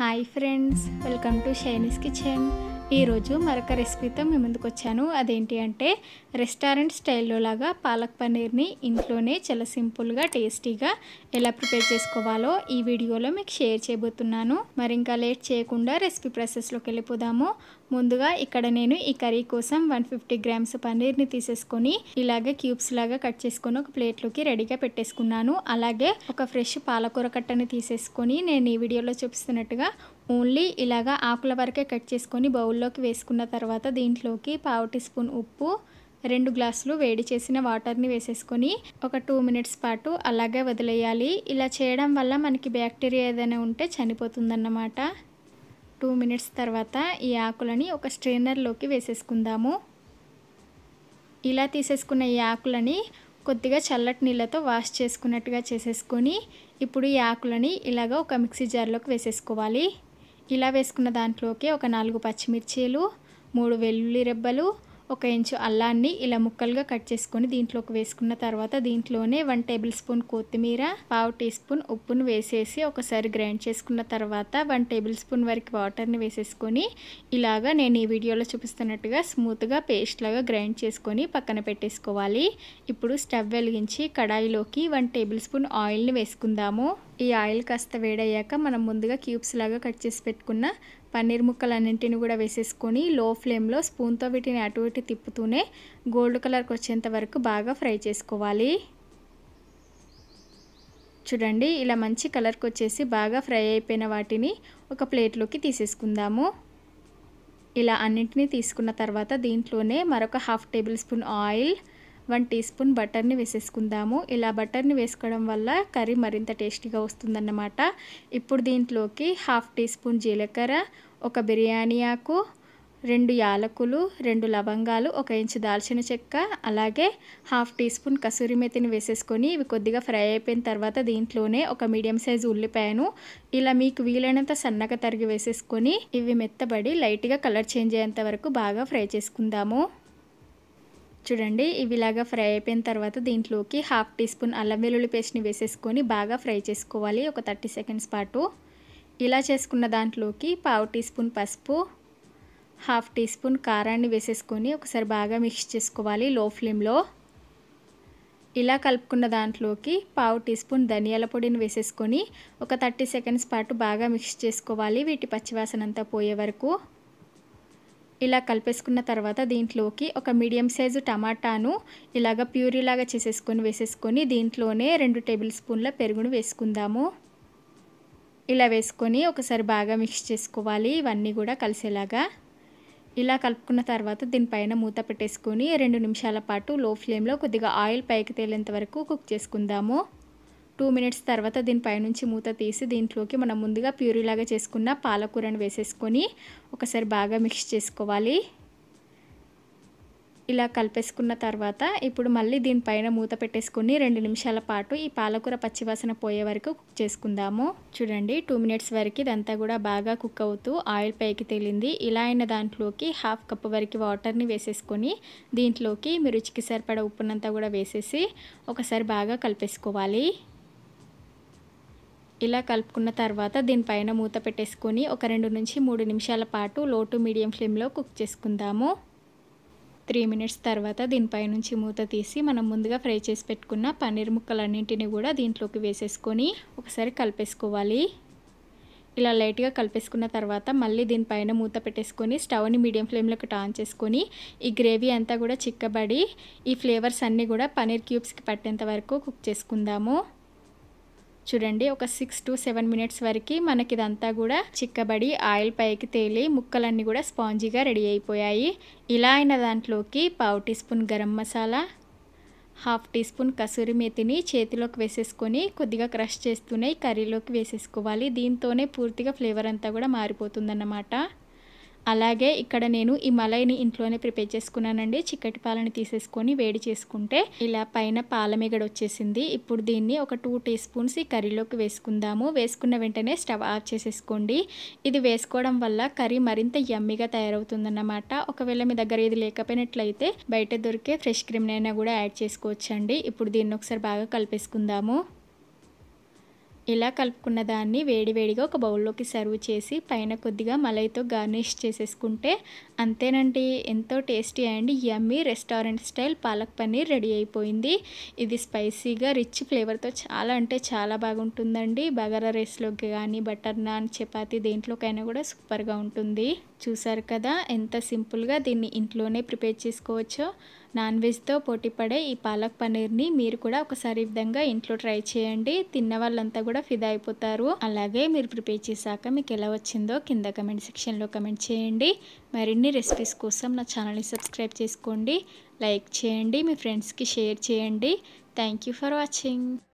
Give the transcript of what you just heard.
hi friends welcome to Shiny's kitchen ఈరోజు మరొక రెసిపీతో మీ ముందుకు వచ్చాను అదేంటి అంటే రెస్టారెంట్ స్టైల్లో లాగా పాలక్ పన్నీర్ని ఇంట్లోనే చాలా సింపుల్గా టేస్టీగా ఎలా ప్రిపేర్ చేసుకోవాలో ఈ వీడియోలో మీకు షేర్ చేయబోతున్నాను మరి ఇంకా లేట్ చేయకుండా రెసిపీ ప్రాసెస్లోకి వెళ్ళిపోదాము ముందుగా ఇక్కడ నేను ఈ కర్రీ కోసం వన్ ఫిఫ్టీ గ్రామ్స్ పన్నీర్ని తీసేసుకొని ఇలాగే క్యూబ్స్ లాగా కట్ చేసుకొని ఒక ప్లేట్లోకి రెడీగా పెట్టేసుకున్నాను అలాగే ఒక ఫ్రెష్ పాలకూర కట్టని తీసేసుకొని నేను ఈ వీడియోలో చూపిస్తున్నట్టుగా ఓన్లీ ఇలాగా ఆకుల వరకే కట్ చేసుకొని బౌల్లోకి వేసుకున్న తర్వాత దీంట్లోకి పావు టీ స్పూన్ ఉప్పు రెండు గ్లాసులు వేడి చేసిన వాటర్ని వేసేసుకొని ఒక టూ మినిట్స్ పాటు అలాగే వదిలేయాలి ఇలా చేయడం వల్ల మనకి బ్యాక్టీరియా ఏదైనా ఉంటే చనిపోతుందన్నమాట టూ మినిట్స్ తర్వాత ఈ ఆకులని ఒక స్ట్రైనర్లోకి వేసేసుకుందాము ఇలా తీసేసుకున్న ఈ ఆకులని కొద్దిగా చల్లటి నీళ్ళతో వాష్ చేసుకున్నట్టుగా చేసేసుకొని ఇప్పుడు ఈ ఆకులని ఇలాగ ఒక మిక్సీ జార్లోకి వేసేసుకోవాలి ఇలా వేసుకున్న దాంట్లోకి ఒక నాలుగు పచ్చిమిర్చీలు మూడు వెల్లుల్లి రెబ్బలు ఒక ఇంచు అల్లాన్ని ఇలా ముక్కలుగా కట్ చేసుకొని దీంట్లోకి వేసుకున్న తర్వాత దీంట్లోనే వన్ టేబుల్ స్పూన్ కొత్తిమీర పావు టీ స్పూన్ ఉప్పును వేసేసి ఒకసారి గ్రైండ్ చేసుకున్న తర్వాత వన్ టేబుల్ స్పూన్ వరకు వాటర్ని వేసేసుకొని ఇలాగా నేను ఈ వీడియోలో చూపిస్తున్నట్టుగా స్మూత్గా పేస్ట్ లాగా గ్రైండ్ చేసుకొని పక్కన పెట్టేసుకోవాలి ఇప్పుడు స్టవ్ వెలిగించి కడాయిలోకి వన్ టేబుల్ స్పూన్ ఆయిల్ని వేసుకుందాము ఈ ఆయిల్ కాస్త వేడయ్యాక మనం ముందుగా క్యూబ్స్ లాగా కట్ చేసి పెట్టుకున్న పన్నీర్ ముక్కలు అన్నింటిని కూడా వేసేసుకొని లో ఫ్లేమ్లో స్పూన్తో వీటిని అటు ఇటు తిప్పుతూనే గోల్డ్ కలర్కి వచ్చేంత వరకు బాగా ఫ్రై చేసుకోవాలి చూడండి ఇలా మంచి కలర్కి వచ్చేసి బాగా ఫ్రై అయిపోయిన వాటిని ఒక ప్లేట్లోకి తీసేసుకుందాము ఇలా అన్నింటినీ తీసుకున్న తర్వాత దీంట్లోనే మరొక half tablespoon oil one teaspoon బటర్ని వేసేసుకుందాము ఇలా బటర్ని వేసుకోవడం వల్ల కర్రీ మరింత టేస్టీగా వస్తుందన్నమాట ఇప్పుడు దీంట్లోకి హాఫ్ టీ స్పూన్ జీలకర్ర ఒక బిర్యానీ ఆకు రెండు యాలకులు రెండు లవంగాలు ఒక ఇంచు దాల్చిన చెక్క అలాగే హాఫ్ టీ స్పూన్ కసూరి మెతిని వేసేసుకొని ఇవి కొద్దిగా ఫ్రై అయిపోయిన తర్వాత దీంట్లోనే ఒక మీడియం సైజు ఉల్లిపాయను ఇలా మీకు వీలైనంత సన్నగా తరిగి వేసేసుకొని ఇవి మెత్తబడి లైట్గా కలర్ చేంజ్ అయ్యేంత వరకు బాగా ఫ్రై చేసుకుందాము చూడండి ఇవి ఇలాగా ఫ్రై అయిపోయిన తర్వాత దీంట్లోకి హాఫ్ టీ స్పూన్ అల్లం వెల్లుల్లి పేస్ట్ని వేసేసుకొని బాగా ఫ్రై చేసుకోవాలి ఒక థర్టీ సెకండ్స్ పాటు ఇలా చేసుకున్న దాంట్లోకి పావు టీ స్పూన్ పసుపు హాఫ్ టీ స్పూన్ కారాన్ని వేసేసుకొని ఒకసారి బాగా మిక్స్ చేసుకోవాలి లో ఫ్లేమ్లో ఇలా కలుపుకున్న దాంట్లోకి పావు టీ స్పూన్ ధనియాల పొడిని వేసేసుకొని ఒక థర్టీ సెకండ్స్ పాటు బాగా మిక్స్ చేసుకోవాలి వీటి పచ్చివాసన అంతా పోయే వరకు ఇలా కలిపేసుకున్న తర్వాత దీంట్లోకి ఒక మీడియం సైజు టమాటాను ఇలాగ ప్యూరీలాగా చేసేసుకొని వేసేసుకొని దీంట్లోనే రెండు టేబుల్ స్పూన్ల పెరుగును వేసుకుందాము ఇలా వేసుకొని ఒకసారి బాగా మిక్స్ చేసుకోవాలి ఇవన్నీ కూడా కలిసేలాగా ఇలా కలుపుకున్న తర్వాత దీనిపైన మూత పెట్టేసుకొని రెండు నిమిషాల పాటు లో ఫ్లేమ్లో కొద్దిగా ఆయిల్ పైకి తేలేంత వరకు కుక్ చేసుకుందాము టూ మినిట్స్ తర్వాత దీనిపైనుంచి మూత తీసి దీంట్లోకి మనం ముందుగా ప్యూరీలాగా చేసుకున్న పాలకూరను వేసేసుకొని ఒకసారి బాగా మిక్స్ చేసుకోవాలి ఇలా కలిపేసుకున్న తర్వాత ఇప్పుడు మళ్ళీ దీనిపైన మూత పెట్టేసుకొని రెండు నిమిషాల పాటు ఈ పాలకూర పచ్చివాసన పోయే వరకు కుక్ చేసుకుందాము చూడండి టూ మినిట్స్ వరకు ఇదంతా కూడా బాగా కుక్ అవుతూ ఆయిల్ పైకి తేలింది ఇలా అయిన దాంట్లోకి హాఫ్ కప్ వరకు వాటర్ని వేసేసుకొని దీంట్లోకి మీ రుచికి సరిపడ ఉప్పునంతా కూడా వేసేసి ఒకసారి బాగా కలిపేసుకోవాలి ఇలా కలుపుకున్న తర్వాత దీనిపైన మూత పెట్టేసుకొని ఒక రెండు నుంచి మూడు నిమిషాల పాటు లో టు మీడియం ఫ్లేమ్లో కుక్ చేసుకుందాము త్రీ మినిట్స్ తర్వాత దీనిపై నుంచి మూత తీసి మనం ముందుగా ఫ్రై చేసి పెట్టుకున్న పన్నీర్ ముక్కలన్నింటినీ కూడా దీంట్లోకి వేసేసుకొని ఒకసారి కలిపేసుకోవాలి ఇలా లైట్గా కలిపేసుకున్న తర్వాత మళ్ళీ దీనిపైన మూత పెట్టేసుకొని స్టవ్ని మీడియం ఫ్లేమ్లోకి టాన్ చేసుకొని ఈ గ్రేవీ అంతా కూడా చిక్కబడి ఈ ఫ్లేవర్స్ అన్నీ కూడా పన్నీర్ క్యూబ్స్కి పట్టేంత వరకు కుక్ చేసుకుందాము చూడండి ఒక సిక్స్ టు సెవెన్ మినిట్స్ వరకు మనకి ఇదంతా కూడా చిక్కబడి ఆయిల్ పైకి తేలి ముక్కలన్నీ కూడా స్పాంజీగా రెడీ అయిపోయాయి ఇలా అయిన దాంట్లోకి పావు teaspoon garam masala half teaspoon kasuri మేతిని చేతిలోకి వేసేసుకొని కొద్దిగా క్రష్ చేస్తూనే కర్రీలోకి వేసేసుకోవాలి దీంతోనే పూర్తిగా ఫ్లేవర్ అంతా కూడా మారిపోతుందన్నమాట అలాగే ఇక్కడ నేను ఈ మలైని ఇంట్లోనే ప్రిపేర్ చేసుకున్నానండి చిక్కటి పాలని తీసేసుకొని వేడి చేసుకుంటే ఇలా పైన పాలమిగడ వచ్చేసింది ఇప్పుడు దీన్ని ఒక టూ టీ స్పూన్స్ ఈ కర్రీలోకి వేసుకుందాము వేసుకున్న వెంటనే స్టవ్ ఆఫ్ చేసేసుకోండి ఇది వేసుకోవడం వల్ల కర్రీ మరింత యమ్మిగా తయారవుతుందన్నమాట ఒకవేళ మీ దగ్గర ఇది లేకపోయినట్లయితే బయట దొరికే ఫ్రెష్ అయినా కూడా యాడ్ చేసుకోవచ్చండి ఇప్పుడు దీన్ని ఒకసారి బాగా కలిపేసుకుందాము ఇలా కలుపుకున్న దాన్ని వేడివేడిగా ఒక బౌల్లోకి సర్వ్ చేసి పైన కొద్దిగా మలైతో గార్నిష్ చేసేసుకుంటే అంతేనండి ఎంతో tasty and yummy restaurant style palak paneer ready అయిపోయింది ఇది స్పైసీగా రిచ్ ఫ్లేవర్తో చాలా అంటే చాలా బాగుంటుందండి బగారా రైస్లోకి కానీ బటర్ నాన్ చపాతి దేంట్లోకైనా కూడా సూపర్గా ఉంటుంది చూసారు కదా ఎంత సింపుల్గా దీన్ని ఇంట్లోనే ప్రిపేర్ చేసుకోవచ్చో నాన్ వెజ్తో పోటీ పడే ఈ పాలక్ పన్నీర్ని మీరు కూడా ఒకసారి విధంగా ఇంట్లో ట్రై చేయండి తిన్న వాళ్ళంతా కూడా కూడా ఫిదా అయిపోతారు అలాగే మీరు ప్రిపేర్ చేశాక మీకు ఎలా వచ్చిందో కింద కమెంట్ సెక్షన్లో కమెంట్ చేయండి మరిన్ని రెసిపీస్ కోసం నా ఛానల్ని సబ్స్క్రైబ్ చేసుకోండి లైక్ చేయండి మీ ఫ్రెండ్స్కి షేర్ చేయండి థ్యాంక్ ఫర్ వాచింగ్